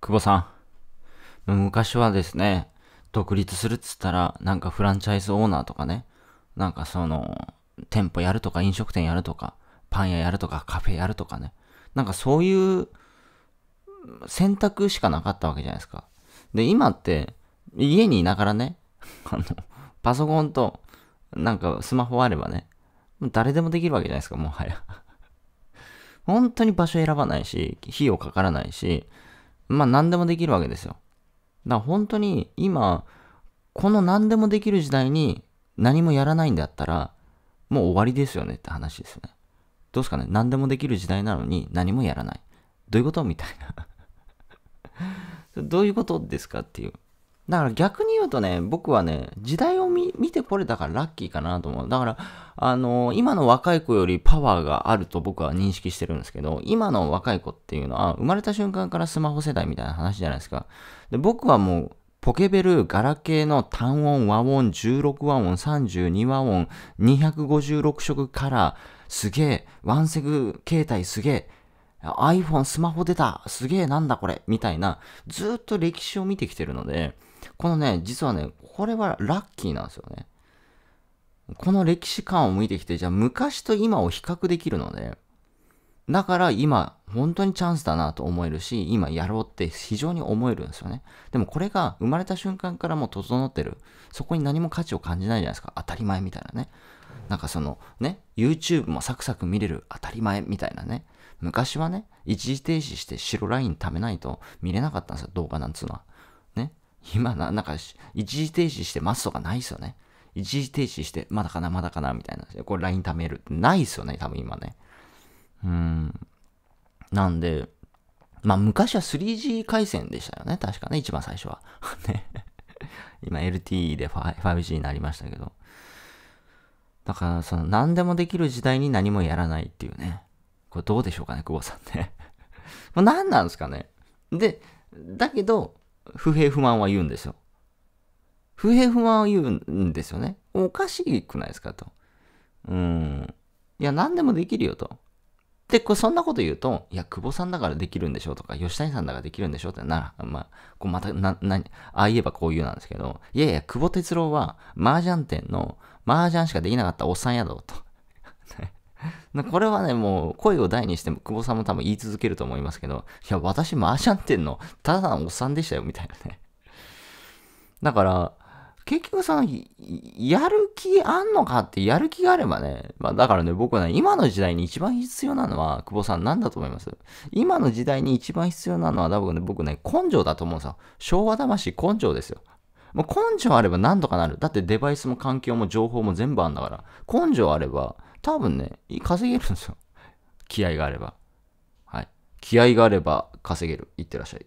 久保さん。昔はですね、独立するっつったら、なんかフランチャイズオーナーとかね、なんかその、店舗やるとか飲食店やるとか、パン屋やるとかカフェやるとかね、なんかそういう選択しかなかったわけじゃないですか。で、今って、家にいながらね、あの、パソコンと、なんかスマホあればね、誰でもできるわけじゃないですか、もはや。本当に場所選ばないし、費用かからないし、まあ何でもできるわけですよ。だから本当に今、この何でもできる時代に何もやらないんだったら、もう終わりですよねって話ですね。どうすかね何でもできる時代なのに何もやらない。どういうことみたいな どういうことですかっていう。だから逆に言うとね、僕はね、時代を見てこれたからラッキーかなと思う。だから、あのー、今の若い子よりパワーがあると僕は認識してるんですけど、今の若い子っていうのは、生まれた瞬間からスマホ世代みたいな話じゃないですか。で僕はもう、ポケベル、ガラケーの単音、和音、16和音、32和音、256色カラー、すげえ、ワンセグ携帯すげえ、iPhone、スマホ出た、すげえなんだこれ、みたいな、ずっと歴史を見てきてるので、このね、実はね、これはラッキーなんですよね。この歴史観を向いてきて、じゃあ昔と今を比較できるので、だから今、本当にチャンスだなと思えるし、今やろうって非常に思えるんですよね。でもこれが生まれた瞬間からもう整ってる。そこに何も価値を感じないじゃないですか。当たり前みたいなね。なんかそのね、YouTube もサクサク見れる当たり前みたいなね。昔はね、一時停止して白ライン貯めないと見れなかったんですよ、動画なんつうのは。今な、なんか、一時停止してますとかないっすよね。一時停止して、まだかな、まだかな、みたいな。これ LINE 貯めるってないっすよね、多分今ね。うん。なんで、まあ昔は 3G 回線でしたよね、確かね、一番最初は。ね今 LTE で 5G になりましたけど。だからその何でもできる時代に何もやらないっていうね。これどうでしょうかね、久保さんね。こ れ何なんですかね。で、だけど、不平不満は言うんですよ。不平不満を言うんですよね。おかしくないですかと。うん。いや、何でもできるよと。で、これそんなこと言うと、いや、久保さんだからできるんでしょうとか、吉谷さんだからできるんでしょうってな、まあ、こうまた、な、な、ああ言えばこう言うなんですけど、いやいや、久保哲郎は、麻雀店の、麻雀しかできなかったおっさんやろと。これはね、もう声を大にしても、久保さんも多分言い続けると思いますけど、いや、私マーゃってんのただのおっさんでしたよ、みたいなね。だから、結局その、やる気あんのかって、やる気があればね、まあだからね、僕はね、今の時代に一番必要なのは、久保さんなんだと思います今の時代に一番必要なのは、多分ね、僕ね、根性だと思うんですよ。昭和魂根性ですよ。もう根性あれば何とかなる。だってデバイスも環境も情報も全部あんだから。根性あれば、多分ね、稼げるんですよ。気合があれば。はい。気合があれば稼げる。いってらっしゃい。